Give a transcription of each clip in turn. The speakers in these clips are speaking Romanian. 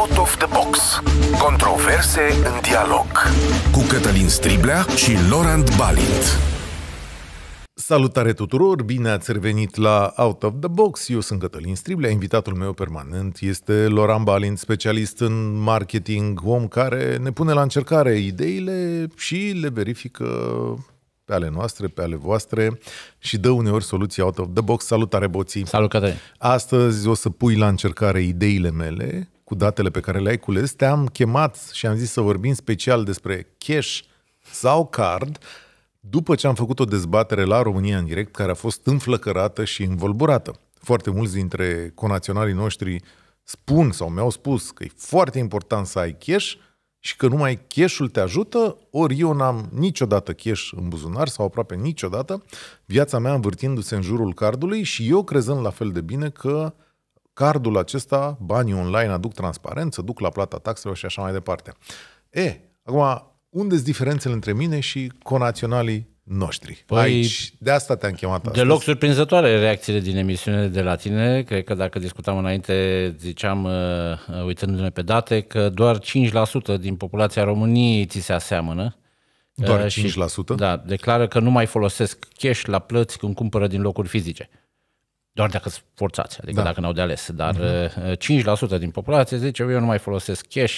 Out of the Box. Controverse în dialog. Cu Cătălin Striblea și Laurent Balint. Salutare tuturor, bine ați revenit la Out of the Box. Eu sunt Cătălin Striblea, invitatul meu permanent este Laurent Balint, specialist în marketing, om care ne pune la încercare ideile și le verifică pe ale noastre, pe ale voastre și dă uneori soluții out of the box. Salutare, Boții! Salut, Cătălin! Astăzi o să pui la încercare ideile mele cu datele pe care le-ai cules, te-am chemat și am zis să vorbim special despre cash sau card, după ce am făcut o dezbatere la România în direct, care a fost înflăcărată și învolburată. Foarte mulți dintre conaționalii noștri spun sau mi-au spus că e foarte important să ai cash și că numai cash-ul te ajută, ori eu n-am niciodată cash în buzunar sau aproape niciodată, viața mea învârtindu-se în jurul cardului și eu crezând la fel de bine că cardul acesta, banii online aduc transparență, duc la plata taxelor și așa mai departe. E, acum, unde sunt diferențele între mine și conaționalii noștri. Păi, Aici, de asta te-am chemat astăzi. Deloc surprinzătoare reacțiile din emisiune de la tine. Cred că dacă discutam înainte, ziceam, uh, uh, uitându-ne pe date, că doar 5% din populația României ți se aseamănă. Doar 5%? Uh, și, da, declară că nu mai folosesc cash la plăți când cumpără din locuri fizice doar dacă sunt forțați, adică da. dacă n-au de ales. Dar uh-huh. Mhm. 5% uh, din populație zice, eu nu mai folosesc cash,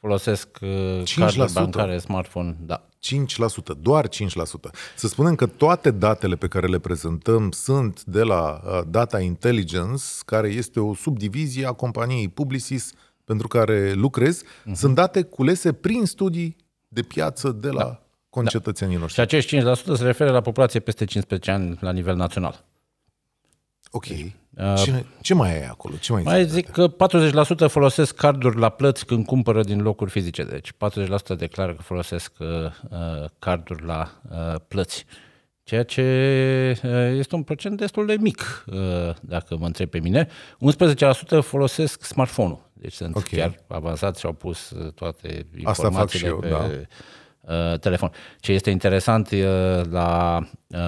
folosesc uh, carduri bancare, smartphone, da. 5%, doar 5%. Să spunem că toate datele pe care le prezentăm sunt de la uh, Data Intelligence, care este o subdivizie a companiei Publicis pentru care lucrez, uh-huh. sunt date culese prin studii de piață de la da. concetățenii da. noștri. Și acești 5% se referă la populație peste 15 ani la nivel național. Ok. Deci, uh, ce, ce mai ai acolo? Ce mai, mai zic că 40% folosesc carduri la plăți când cumpără din locuri fizice. Deci 40% declară că folosesc uh, uh, carduri la uh, plăți. Ceea ce uh, este un procent destul de mic, uh, dacă mă întreb pe mine. 11% folosesc smartphone-ul. Deci sunt okay. chiar avansați și au pus toate informațiile Asta fac și eu, pe... Da Uh, telefon. Ce este interesant uh, la uh,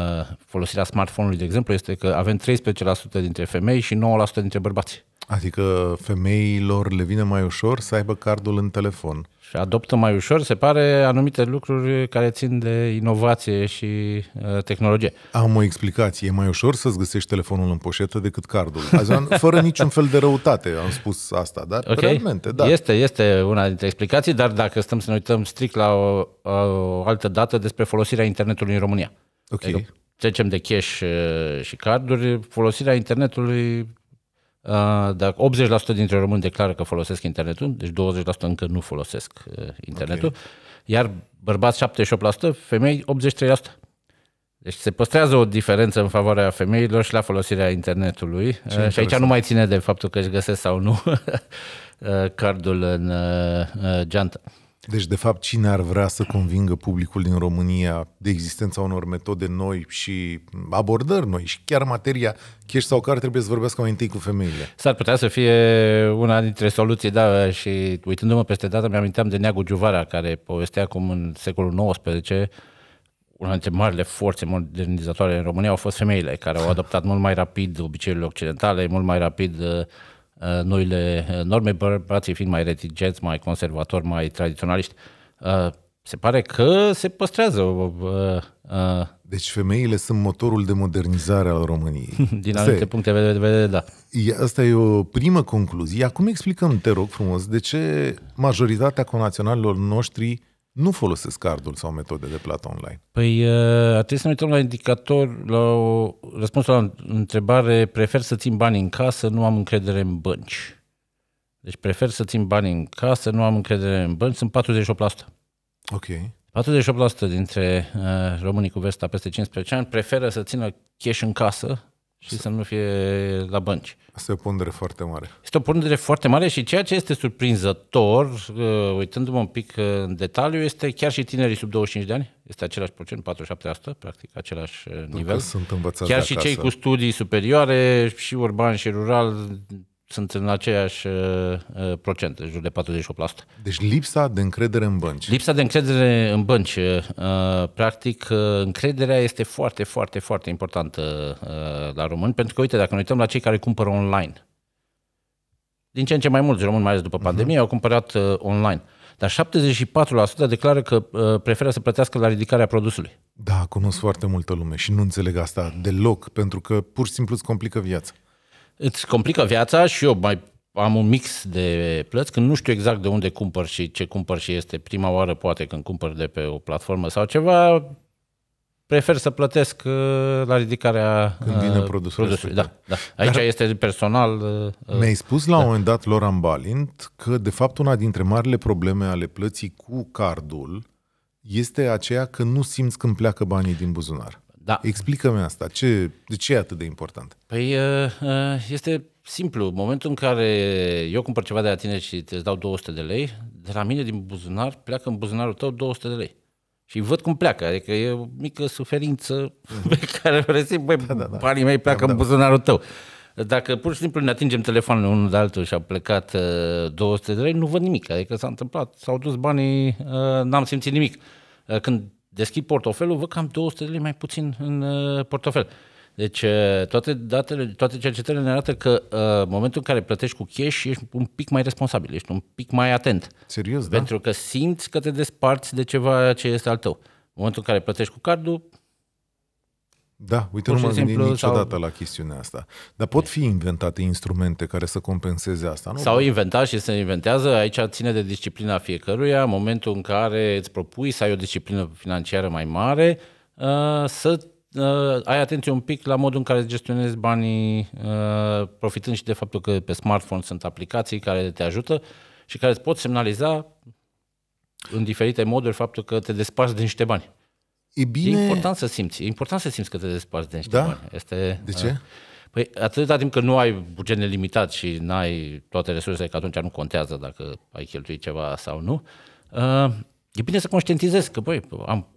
folosirea smartphone-ului, de exemplu, este că avem 13% dintre femei și 9% dintre bărbați. Adică femeilor le vine mai ușor să aibă cardul în telefon. Și adoptă mai ușor, se pare, anumite lucruri care țin de inovație și uh, tehnologie. Am o explicație. E mai ușor să-ți găsești telefonul în poșetă decât cardul. Azi, fără niciun fel de răutate am spus asta, dar okay. realmente, da. Este, este una dintre explicații, dar dacă stăm să ne uităm strict la o, o altă dată despre folosirea internetului în România. Ok. Adică trecem de cash uh, și carduri, folosirea internetului Uh, dacă 80% dintre români declară că folosesc internetul, deci 20% încă nu folosesc uh, internetul, okay. iar bărbați 78%, femei 83%. Deci se păstrează o diferență în favoarea femeilor și la folosirea internetului. Uh, Ce și aici nu mai ține de faptul că își găsesc sau nu cardul în geantă. Deci, de fapt, cine ar vrea să convingă publicul din România de existența unor metode noi și abordări noi și chiar materia cheș sau care trebuie să vorbească mai întâi cu femeile? S-ar putea să fie una dintre soluții, da, și uitându-mă peste data, mi am de Neagu Giuvara, care povestea cum în secolul XIX una dintre marile forțe modernizatoare în România au fost femeile, care au adoptat mult mai rapid obiceiurile occidentale, mult mai rapid uh, Uh, noile uh, norme, bărbații fiind mai reticenți, mai conservatori, mai tradiționaliști, uh, se pare că se păstrează. Deci femeile sunt motorul de modernizare al României. Din anumite puncte de vedere, da. Asta e o primă concluzie. Acum explicăm, te rog frumos, de ce majoritatea conaționalilor noștri nu folosesc cardul sau metode de plată online? Păi uh, trebuie să ne uităm la indicator, la o, răspunsul la întrebare, prefer să țin bani în casă, nu am încredere în bănci. Deci prefer să țin bani în casă, nu am încredere în bănci, sunt 48%. Ok. 48% dintre uh, românii cu vârsta peste 15 ani preferă să țină cash în casă și să nu fie la bănci. Asta e o pondere foarte mare. Este o pondere foarte mare și ceea ce este surprinzător, uh, uitându-mă un pic în detaliu, este chiar și tinerii sub 25 de ani, este același procent, 47%, practic același uh, nivel. sunt învățați Chiar și acasă. cei cu studii superioare, și urban și rural, sunt în aceeași uh, uh, procent, în jur de 48%. Deci lipsa de încredere în bănci. Lipsa de încredere în bănci. Uh, practic, încrederea este foarte, foarte, foarte importantă la români, pentru că, uite, dacă ne uităm la cei care cumpără online, din ce în ce mai mulți români, mai ales după mhm. pandemie, uh-huh. au cumpărat online. Dar 74% declară că preferă să plătească la ridicarea produsului. Da, cunosc foarte multă lume și nu înțeleg asta deloc, pentru că pur și simplu îți complică viața îți complică viața și eu mai am un mix de plăți, când nu știu exact de unde cumpăr și ce cumpăr și este prima oară poate când cumpăr de pe o platformă sau ceva, prefer să plătesc uh, la ridicarea Când uh, vine produsul. produsului. Da, da. Aici Dar este personal. Uh, Mi-ai spus la da. un moment dat, Loran Balint, că de fapt una dintre marile probleme ale plății cu cardul este aceea că nu simți când pleacă banii din buzunar. Da. Explică-mi asta. Ce, de ce e atât de important? Păi este simplu. Momentul în care eu cumpăr ceva de la tine și îți dau 200 de lei, de la mine din buzunar pleacă în buzunarul tău 200 de lei. Și văd cum pleacă, adică e o mică suferință mm. pe care o resim, băi, da, da, da. banii mei pleacă da, da. în buzunarul tău. Dacă pur și simplu ne atingem telefonul unul de altul și a plecat uh, 200 de lei, nu văd nimic. Adică s-a întâmplat, s-au dus banii, uh, n-am simțit nimic. Uh, când deschid portofelul, văd că am 200 de lei mai puțin în uh, portofel. Deci uh, toate datele, toate cercetările ne arată că uh, în momentul în care plătești cu cash, ești un pic mai responsabil, ești un pic mai atent. Serios, da? Pentru că simți că te desparți de ceva ce este al tău. În momentul în care plătești cu cardul, da, uite, nu m-am gândit niciodată sau... la chestiunea asta. Dar pot fi inventate instrumente care să compenseze asta, nu? S-au inventat și se inventează. Aici ține de disciplina fiecăruia. În momentul în care îți propui să ai o disciplină financiară mai mare, uh, să uh, ai atenție un pic la modul în care gestionezi banii, uh, profitând și de faptul că pe smartphone sunt aplicații care te ajută și care îți pot semnaliza în diferite moduri faptul că te despași de niște bani. E, bine... e important să simți. E important să simți că te desparți de niște da? bani. Este, de ce? Uh, Păi atâta timp când nu ai buget nelimitat și nu ai toate resursele, că atunci nu contează dacă ai cheltuit ceva sau nu, e bine să conștientizezi că, băi, am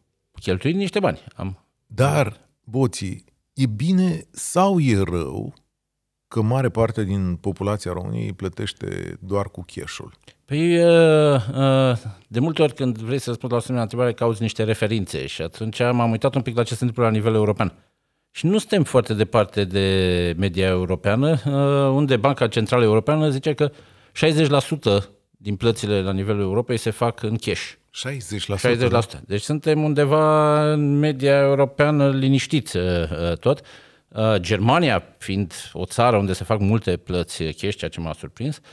cheltuit niște bani. Am... Dar, boții, e bine sau e rău că mare parte din populația României plătește doar cu cash-ul? Păi, de multe ori când vrei să răspund la o asemenea întrebare, cauți niște referințe și atunci m-am uitat un pic la ce se întâmplă la nivel european. Și nu suntem foarte departe de media europeană, unde Banca Centrală Europeană zice că 60% din plățile la nivelul Europei se fac în cash. 60%? 60%. Da. Deci suntem undeva în media europeană liniștiți tot. Germania, fiind o țară unde se fac multe plăți cash, ceea ce m-a surprins, uh,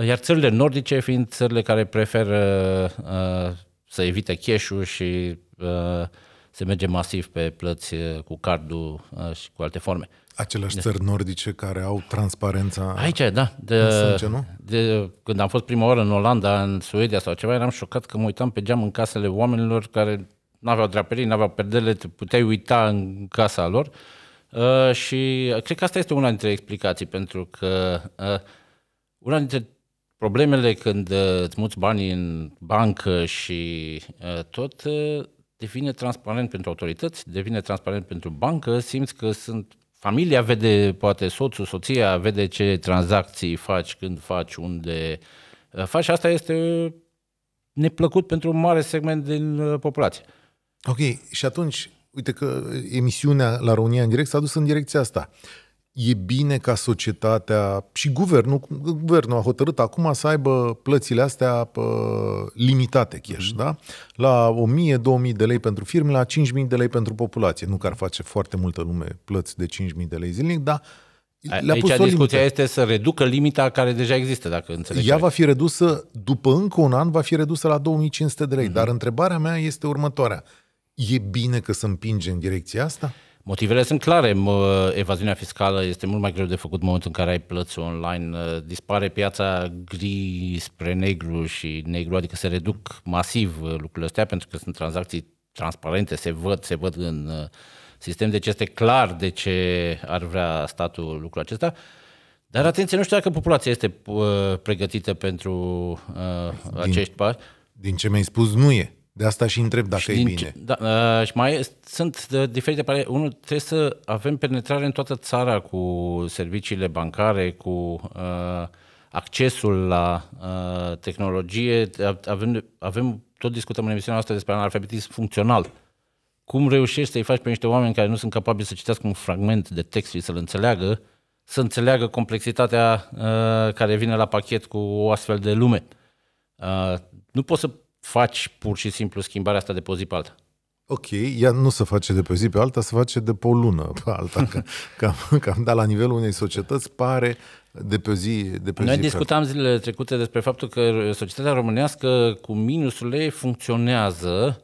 iar țările nordice fiind țările care preferă uh, să evite cash și uh, se merge masiv pe plăți uh, cu cardul uh, și cu alte forme. Aceleași de... țări nordice care au transparența Aici, da. De, sânge, nu? De, când am fost prima oară în Olanda, în Suedia sau ceva, eram șocat că mă uitam pe geam în casele oamenilor care nu aveau draperii, nu aveau perdele, te puteai uita în casa lor. Uh, și cred că asta este una dintre explicații, pentru că uh, una dintre problemele când uh, îți muți banii în bancă și uh, tot uh, devine transparent pentru autorități, devine transparent pentru bancă, simți că sunt familia vede, poate soțul, soția vede ce tranzacții faci, când faci, unde faci. Asta este neplăcut pentru un mare segment din populație. Ok, și atunci, uite că emisiunea la România în direct s-a dus în direcția asta. Uh, e bine ca societatea și guvernul, guvernul a hotărât acum să aibă plățile astea pă, limitate cash, mm-hmm. da? La 1000-2000 de lei pentru firme, la 5000 de lei pentru populație. Nu că ar face foarte multă lume plăți de 5000 de lei zilnic, dar le-a Aici pus o discuția limită. este să reducă limita care deja există, dacă înțelegi. Ea va fi redusă, după încă un an, va fi redusă la 2500 de lei. Mm-hmm. Dar întrebarea mea este următoarea. E bine că să împinge în direcția asta? Motivele sunt clare. Evaziunea fiscală este mult mai greu de făcut în momentul în care ai plăți online. Uh, dispare piața gri spre negru și negru, adică se reduc masiv uh, lucrurile astea pentru că sunt tranzacții transparente, se văd, se văd în uh, sistem, deci este clar de ce ar vrea statul lucrul acesta. Dar atenție, nu știu dacă populația este pregătită pentru uh, acești pași. Din ce mi-ai spus, nu e. De asta și întreb dacă și e bine. Da, uh, și mai sunt diferite pare. Unul, trebuie să avem penetrare în toată țara cu serviciile bancare, cu uh, accesul la uh, tehnologie. Avem, avem, tot discutăm în emisiunea asta despre analfabetism funcțional. Cum reușești să-i faci pe niște oameni care nu sunt capabili să citească un fragment de text și să-l înțeleagă, să înțeleagă complexitatea uh, care vine la pachet cu o astfel de lume. Uh, nu poți să faci pur și simplu schimbarea asta de pe o zi pe alta. Ok, ea nu se face de pe o zi pe alta, se face de pe o lună pe alta. Cam, cam dar la nivelul unei societăți pare de pe o zi de pe Noi zi discutam pe zilele trecute despre faptul că societatea românească cu minusul ei funcționează,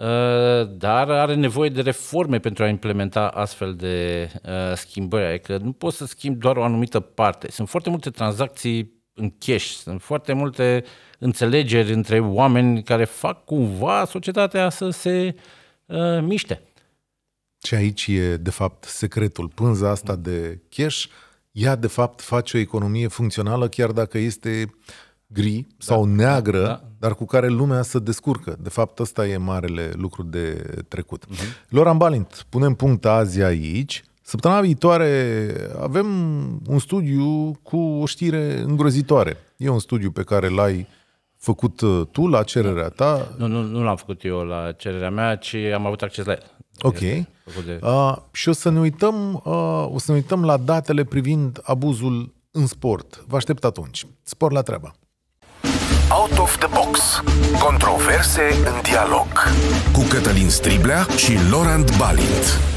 ă, dar are nevoie de reforme pentru a implementa astfel de ă, schimbări. Adică nu poți să schimbi doar o anumită parte. Sunt foarte multe tranzacții în cash. Sunt foarte multe înțelegeri între oameni care fac cumva societatea să se uh, miște. Și aici e, de fapt, secretul. Pânza asta de cash, ea, de fapt, face o economie funcțională, chiar dacă este gri da, sau da, neagră, da. dar cu care lumea se descurcă. De fapt, ăsta e marele lucru de trecut. Uh-huh. Loran Balint, punem punct azi aici. Săptămâna viitoare avem un studiu cu o știre îngrozitoare. E un studiu pe care l-ai făcut uh, tu la cererea ta? Nu, nu, nu l-am făcut eu la cererea mea, ci am avut acces la el. Ok. De... Uh, și o să, ne uităm, uh, o să ne uităm la datele privind abuzul în sport. Vă aștept atunci. Spor la treabă! Out of the Box. Controverse în dialog. Cu Cătălin Striblea și Laurent Balint.